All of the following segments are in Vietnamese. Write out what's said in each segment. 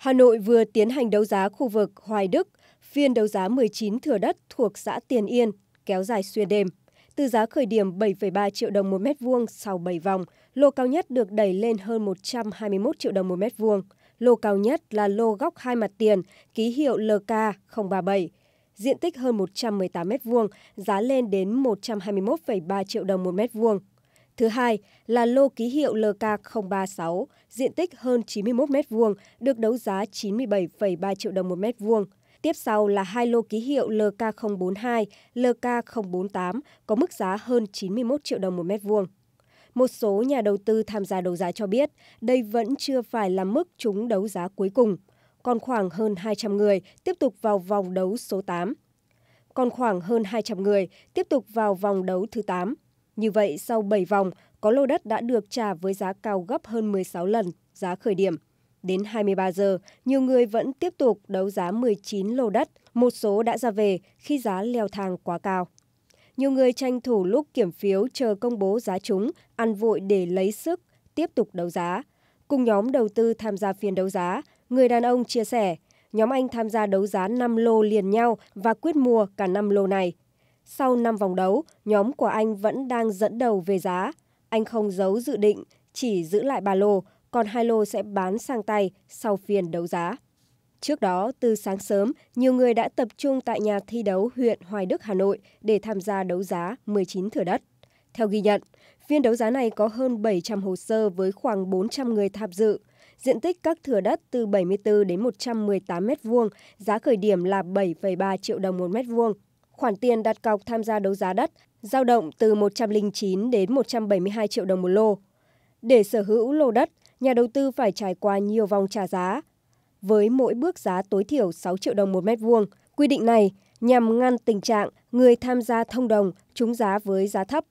Hà Nội vừa tiến hành đấu giá khu vực Hoài Đức, phiên đấu giá 19 thửa đất thuộc xã Tiền Yên, kéo dài xuyên đêm. Từ giá khởi điểm 7,3 triệu đồng một mét vuông sau 7 vòng, lô cao nhất được đẩy lên hơn 121 triệu đồng một mét vuông. Lô cao nhất là lô góc hai mặt tiền, ký hiệu LK037, diện tích hơn 118 mét vuông, giá lên đến 121,3 triệu đồng một mét vuông. Thứ hai là lô ký hiệu LK036, diện tích hơn 91 m2, được đấu giá 97,3 triệu đồng một mét vuông. Tiếp sau là hai lô ký hiệu LK042, LK048 có mức giá hơn 91 triệu đồng một mét vuông. Một số nhà đầu tư tham gia đấu giá cho biết đây vẫn chưa phải là mức chúng đấu giá cuối cùng. Còn khoảng hơn 200 người tiếp tục vào vòng đấu số 8. Còn khoảng hơn 200 người tiếp tục vào vòng đấu thứ 8. Như vậy, sau 7 vòng, có lô đất đã được trả với giá cao gấp hơn 16 lần giá khởi điểm. Đến 23 giờ, nhiều người vẫn tiếp tục đấu giá 19 lô đất, một số đã ra về khi giá leo thang quá cao. Nhiều người tranh thủ lúc kiểm phiếu chờ công bố giá chúng, ăn vội để lấy sức, tiếp tục đấu giá. Cùng nhóm đầu tư tham gia phiên đấu giá, người đàn ông chia sẻ, nhóm anh tham gia đấu giá 5 lô liền nhau và quyết mua cả 5 lô này sau 5 vòng đấu, nhóm của anh vẫn đang dẫn đầu về giá. Anh không giấu dự định, chỉ giữ lại ba lô, còn hai lô sẽ bán sang tay sau phiên đấu giá. Trước đó, từ sáng sớm, nhiều người đã tập trung tại nhà thi đấu huyện Hoài Đức, Hà Nội để tham gia đấu giá 19 thửa đất. Theo ghi nhận, phiên đấu giá này có hơn 700 hồ sơ với khoảng 400 người tham dự. Diện tích các thửa đất từ 74 đến 118 m2, giá khởi điểm là 7,3 triệu đồng một mét vuông khoản tiền đặt cọc tham gia đấu giá đất giao động từ 109 đến 172 triệu đồng một lô. Để sở hữu lô đất, nhà đầu tư phải trải qua nhiều vòng trả giá, với mỗi bước giá tối thiểu 6 triệu đồng một mét vuông. Quy định này nhằm ngăn tình trạng người tham gia thông đồng trúng giá với giá thấp.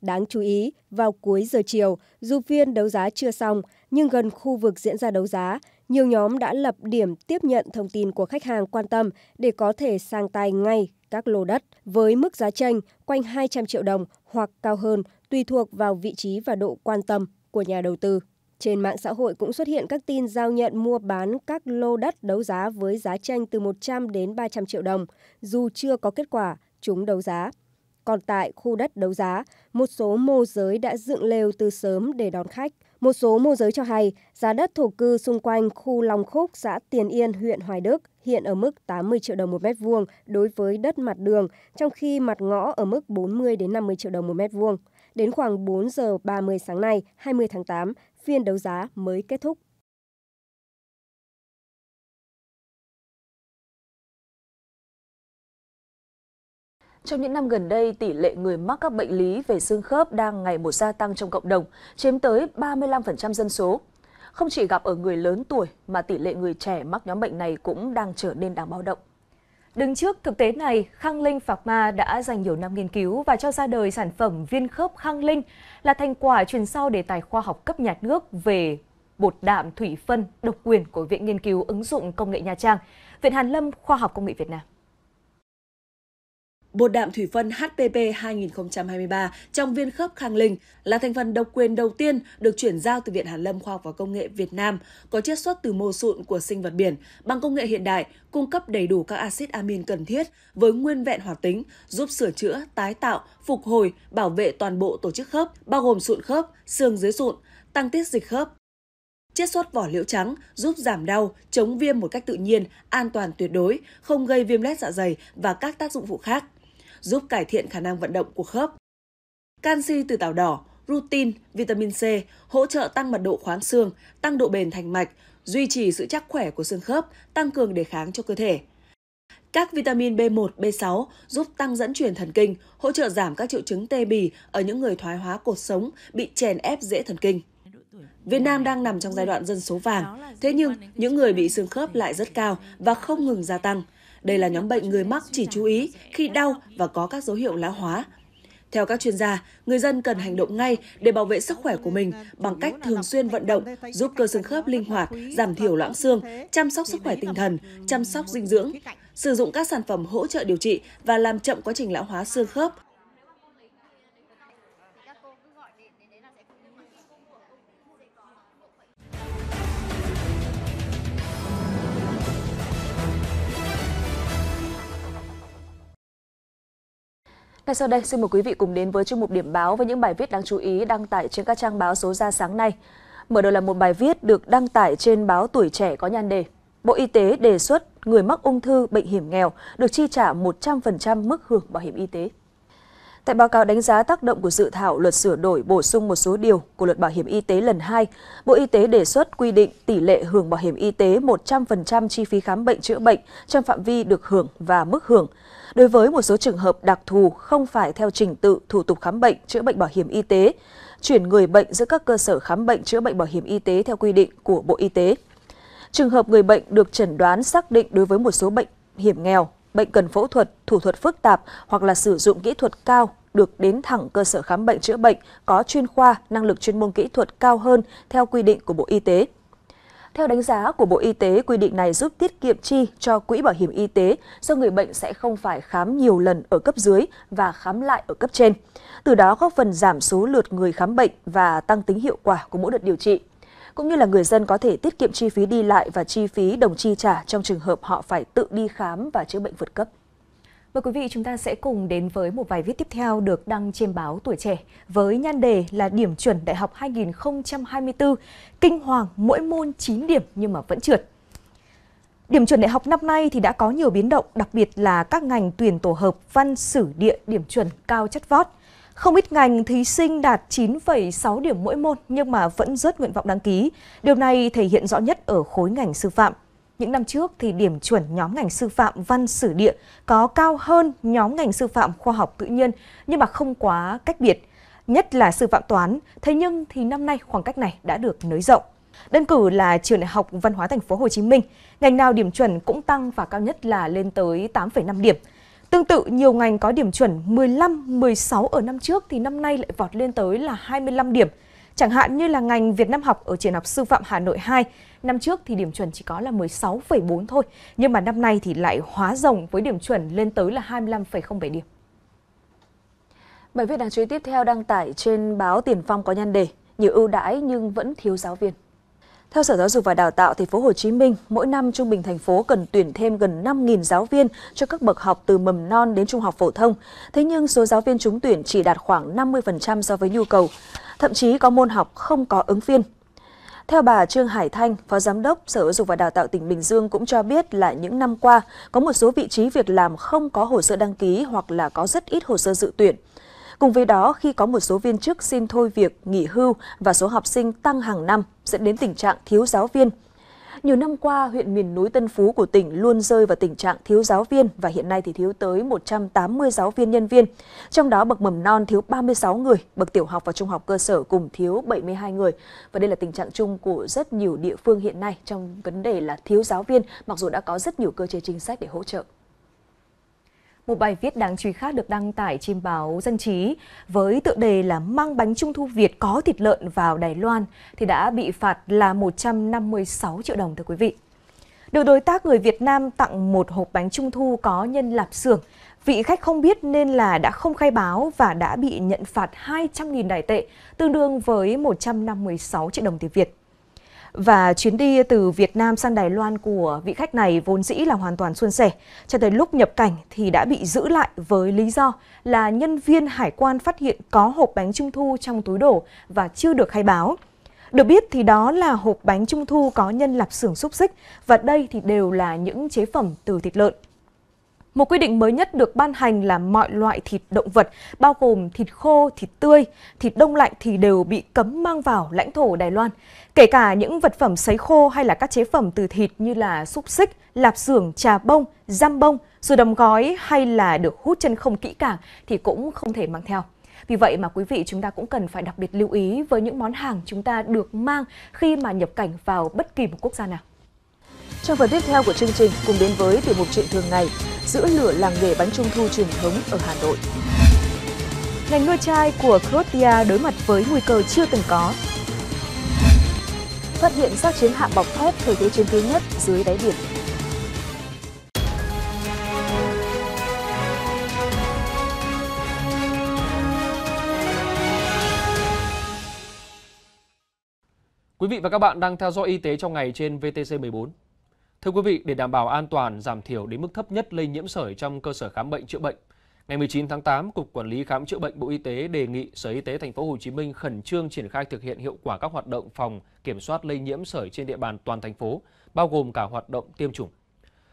Đáng chú ý, vào cuối giờ chiều, dù phiên đấu giá chưa xong, nhưng gần khu vực diễn ra đấu giá, nhiều nhóm đã lập điểm tiếp nhận thông tin của khách hàng quan tâm để có thể sang tay ngay các lô đất với mức giá tranh quanh 200 triệu đồng hoặc cao hơn tùy thuộc vào vị trí và độ quan tâm của nhà đầu tư. Trên mạng xã hội cũng xuất hiện các tin giao nhận mua bán các lô đất đấu giá với giá tranh từ 100 đến 300 triệu đồng, dù chưa có kết quả chúng đấu giá. Còn tại khu đất đấu giá, một số mô giới đã dựng lều từ sớm để đón khách. Một số mô giới cho hay giá đất thổ cư xung quanh khu Long Khúc, xã Tiền Yên, huyện Hoài Đức hiện ở mức 80 triệu đồng một mét vuông đối với đất mặt đường, trong khi mặt ngõ ở mức 40 đến 50 triệu đồng một mét vuông. Đến khoảng 4 giờ 30 sáng nay, 20 tháng 8, phiên đấu giá mới kết thúc. Trong những năm gần đây, tỷ lệ người mắc các bệnh lý về xương khớp đang ngày một gia tăng trong cộng đồng, chiếm tới 35% dân số không chỉ gặp ở người lớn tuổi mà tỷ lệ người trẻ mắc nhóm bệnh này cũng đang trở nên đáng báo động. Đứng trước thực tế này, Khang Linh Phạc Ma đã dành nhiều năm nghiên cứu và cho ra đời sản phẩm viên khớp Khang Linh là thành quả truyền sau đề tài khoa học cấp nhà nước về bột đạm thủy phân độc quyền của Viện Nghiên cứu ứng dụng công nghệ Nha Trang, Viện Hàn Lâm Khoa học Công nghệ Việt Nam bột đạm thủy phân HPP 2023 trong viên khớp khang linh là thành phần độc quyền đầu tiên được chuyển giao từ Viện Hàn Lâm Khoa học và Công nghệ Việt Nam, có chiết xuất từ mô sụn của sinh vật biển bằng công nghệ hiện đại, cung cấp đầy đủ các axit amin cần thiết với nguyên vẹn hoạt tính, giúp sửa chữa, tái tạo, phục hồi, bảo vệ toàn bộ tổ chức khớp, bao gồm sụn khớp, xương dưới sụn, tăng tiết dịch khớp, Chiết xuất vỏ liễu trắng giúp giảm đau, chống viêm một cách tự nhiên, an toàn tuyệt đối, không gây viêm lét dạ dày và các tác dụng phụ khác giúp cải thiện khả năng vận động của khớp. Canxi từ tảo đỏ, rutin, vitamin C hỗ trợ tăng mật độ khoáng xương, tăng độ bền thành mạch, duy trì sự chắc khỏe của xương khớp, tăng cường đề kháng cho cơ thể. Các vitamin B1, B6 giúp tăng dẫn truyền thần kinh, hỗ trợ giảm các triệu chứng tê bì ở những người thoái hóa cột sống, bị chèn ép dễ thần kinh. Việt Nam đang nằm trong giai đoạn dân số vàng, thế nhưng những người bị xương khớp lại rất cao và không ngừng gia tăng. Đây là nhóm bệnh người mắc chỉ chú ý khi đau và có các dấu hiệu lão hóa. Theo các chuyên gia, người dân cần hành động ngay để bảo vệ sức khỏe của mình bằng cách thường xuyên vận động, giúp cơ xương khớp linh hoạt, giảm thiểu loãng xương, chăm sóc sức khỏe tinh thần, chăm sóc dinh dưỡng, sử dụng các sản phẩm hỗ trợ điều trị và làm chậm quá trình lão hóa xương khớp. Ngay sau đây, xin mời quý vị cùng đến với chương mục điểm báo với những bài viết đáng chú ý đăng tải trên các trang báo số ra sáng nay. Mở đầu là một bài viết được đăng tải trên báo Tuổi Trẻ có nhan đề Bộ Y tế đề xuất người mắc ung thư, bệnh hiểm nghèo được chi trả 100% mức hưởng bảo hiểm y tế. Tại báo cáo đánh giá tác động của dự thảo luật sửa đổi bổ sung một số điều của luật bảo hiểm y tế lần 2, Bộ Y tế đề xuất quy định tỷ lệ hưởng bảo hiểm y tế 100% chi phí khám bệnh chữa bệnh trong phạm vi được hưởng và mức hưởng – đối với một số trường hợp đặc thù không phải theo trình tự thủ tục khám bệnh chữa bệnh bảo hiểm y tế, chuyển người bệnh giữa các cơ sở khám bệnh chữa bệnh bảo hiểm y tế theo quy định của Bộ Y tế. Trường hợp người bệnh được chẩn đoán xác định đối với một số bệnh hiểm nghèo, bệnh cần phẫu thuật, thủ thuật phức tạp hoặc là sử dụng kỹ thuật cao được đến thẳng cơ sở khám bệnh chữa bệnh có chuyên khoa, năng lực chuyên môn kỹ thuật cao hơn theo quy định của Bộ Y tế. Theo đánh giá của Bộ Y tế, quy định này giúp tiết kiệm chi cho quỹ bảo hiểm y tế do người bệnh sẽ không phải khám nhiều lần ở cấp dưới và khám lại ở cấp trên. Từ đó góp phần giảm số lượt người khám bệnh và tăng tính hiệu quả của mỗi đợt điều trị cũng như là người dân có thể tiết kiệm chi phí đi lại và chi phí đồng chi trả trong trường hợp họ phải tự đi khám và chữa bệnh vượt cấp. Mời quý vị chúng ta sẽ cùng đến với một vài viết tiếp theo được đăng trên báo Tuổi Trẻ với nhan đề là điểm chuẩn đại học 2024, kinh hoàng mỗi môn 9 điểm nhưng mà vẫn trượt. Điểm chuẩn đại học năm nay thì đã có nhiều biến động, đặc biệt là các ngành tuyển tổ hợp văn sử địa điểm chuẩn cao chất vót. Không ít ngành thí sinh đạt 9,6 điểm mỗi môn nhưng mà vẫn rớt nguyện vọng đăng ký. Điều này thể hiện rõ nhất ở khối ngành sư phạm. Những năm trước thì điểm chuẩn nhóm ngành sư phạm văn sử địa có cao hơn nhóm ngành sư phạm khoa học tự nhiên nhưng mà không quá cách biệt, nhất là sư phạm toán. Thế nhưng thì năm nay khoảng cách này đã được nới rộng. Đơn cử là trường đại học Văn hóa thành phố Hồ Chí Minh, ngành nào điểm chuẩn cũng tăng và cao nhất là lên tới 8,5 điểm. Tương tự, nhiều ngành có điểm chuẩn 15, 16 ở năm trước thì năm nay lại vọt lên tới là 25 điểm. Chẳng hạn như là ngành Việt Nam học ở trường học sư phạm Hà Nội 2, năm trước thì điểm chuẩn chỉ có là 16,4 thôi, nhưng mà năm nay thì lại hóa rồng với điểm chuẩn lên tới là 25,07 điểm. Bài viết đáng chú ý tiếp theo đăng tải trên báo Tiền Phong có nhan đề, nhiều ưu đãi nhưng vẫn thiếu giáo viên. Theo Sở Giáo dục và Đào tạo Thành phố Hồ Chí Minh, mỗi năm trung bình thành phố cần tuyển thêm gần 5.000 giáo viên cho các bậc học từ mầm non đến trung học phổ thông. Thế nhưng số giáo viên trúng tuyển chỉ đạt khoảng 50% so với nhu cầu. Thậm chí có môn học không có ứng viên. Theo bà Trương Hải Thanh, Phó Giám đốc Sở Giáo dục và Đào tạo tỉnh Bình Dương cũng cho biết là những năm qua, có một số vị trí việc làm không có hồ sơ đăng ký hoặc là có rất ít hồ sơ dự tuyển. Cùng với đó, khi có một số viên chức xin thôi việc, nghỉ hưu và số học sinh tăng hàng năm dẫn đến tình trạng thiếu giáo viên. Nhiều năm qua, huyện miền núi Tân Phú của tỉnh luôn rơi vào tình trạng thiếu giáo viên và hiện nay thì thiếu tới 180 giáo viên nhân viên. Trong đó bậc mầm non thiếu 36 người, bậc tiểu học và trung học cơ sở cùng thiếu 72 người. Và đây là tình trạng chung của rất nhiều địa phương hiện nay trong vấn đề là thiếu giáo viên, mặc dù đã có rất nhiều cơ chế chính sách để hỗ trợ. Một bài viết đáng chú ý khác được đăng tải trên báo Dân trí với tựa đề là mang bánh trung thu Việt có thịt lợn vào Đài Loan thì đã bị phạt là 156 triệu đồng thưa quý vị. Được đối tác người Việt Nam tặng một hộp bánh trung thu có nhân lạp xưởng, vị khách không biết nên là đã không khai báo và đã bị nhận phạt 200.000 đài tệ, tương đương với 156 triệu đồng tiền Việt. Và chuyến đi từ Việt Nam sang Đài Loan của vị khách này vốn dĩ là hoàn toàn suôn sẻ. Cho tới lúc nhập cảnh thì đã bị giữ lại với lý do là nhân viên hải quan phát hiện có hộp bánh trung thu trong túi đổ và chưa được khai báo. Được biết thì đó là hộp bánh trung thu có nhân lạp xưởng xúc xích và đây thì đều là những chế phẩm từ thịt lợn. Một quy định mới nhất được ban hành là mọi loại thịt động vật, bao gồm thịt khô, thịt tươi, thịt đông lạnh thì đều bị cấm mang vào lãnh thổ Đài Loan, kể cả những vật phẩm sấy khô hay là các chế phẩm từ thịt như là xúc xích, lạp xưởng, trà bông, giam bông, rồi đóng gói hay là được hút chân không kỹ càng thì cũng không thể mang theo. Vì vậy mà quý vị chúng ta cũng cần phải đặc biệt lưu ý với những món hàng chúng ta được mang khi mà nhập cảnh vào bất kỳ một quốc gia nào. Trong phần tiếp theo của chương trình, cùng đến với tiểu mục chuyện thường ngày giữ lửa làng nghề bánh trung thu truyền thống ở Hà Nội. Ngành nuôi chai của Croatia đối mặt với nguy cơ chưa từng có. Phát hiện xác chiến hạm bọc thép thời thế chiến thứ nhất dưới đáy biển. Quý vị và các bạn đang theo dõi y tế trong ngày trên VTC14. Thưa quý vị, để đảm bảo an toàn, giảm thiểu đến mức thấp nhất lây nhiễm sởi trong cơ sở khám bệnh chữa bệnh, ngày 19 tháng 8, Cục Quản lý khám chữa bệnh Bộ Y tế đề nghị Sở Y tế Thành phố Hồ Chí Minh khẩn trương triển khai thực hiện hiệu quả các hoạt động phòng kiểm soát lây nhiễm sởi trên địa bàn toàn thành phố, bao gồm cả hoạt động tiêm chủng.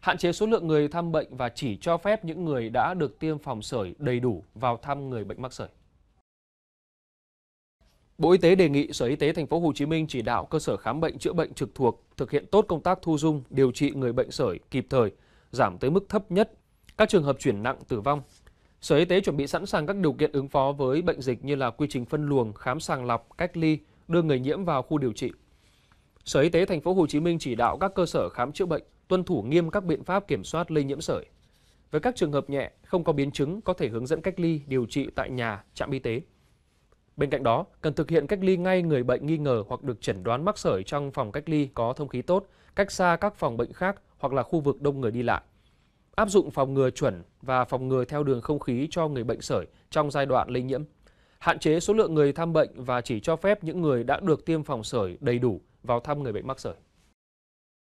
Hạn chế số lượng người thăm bệnh và chỉ cho phép những người đã được tiêm phòng sởi đầy đủ vào thăm người bệnh mắc sởi. Bộ Y tế đề nghị Sở Y tế thành phố Hồ Chí Minh chỉ đạo cơ sở khám bệnh chữa bệnh trực thuộc thực hiện tốt công tác thu dung, điều trị người bệnh sởi kịp thời, giảm tới mức thấp nhất các trường hợp chuyển nặng tử vong. Sở Y tế chuẩn bị sẵn sàng các điều kiện ứng phó với bệnh dịch như là quy trình phân luồng, khám sàng lọc, cách ly, đưa người nhiễm vào khu điều trị. Sở Y tế thành phố Hồ Chí Minh chỉ đạo các cơ sở khám chữa bệnh tuân thủ nghiêm các biện pháp kiểm soát lây nhiễm sởi. Với các trường hợp nhẹ, không có biến chứng có thể hướng dẫn cách ly, điều trị tại nhà, trạm y tế. Bên cạnh đó, cần thực hiện cách ly ngay người bệnh nghi ngờ hoặc được chẩn đoán mắc sởi trong phòng cách ly có thông khí tốt, cách xa các phòng bệnh khác hoặc là khu vực đông người đi lại. Áp dụng phòng ngừa chuẩn và phòng ngừa theo đường không khí cho người bệnh sởi trong giai đoạn lây nhiễm. Hạn chế số lượng người thăm bệnh và chỉ cho phép những người đã được tiêm phòng sởi đầy đủ vào thăm người bệnh mắc sởi.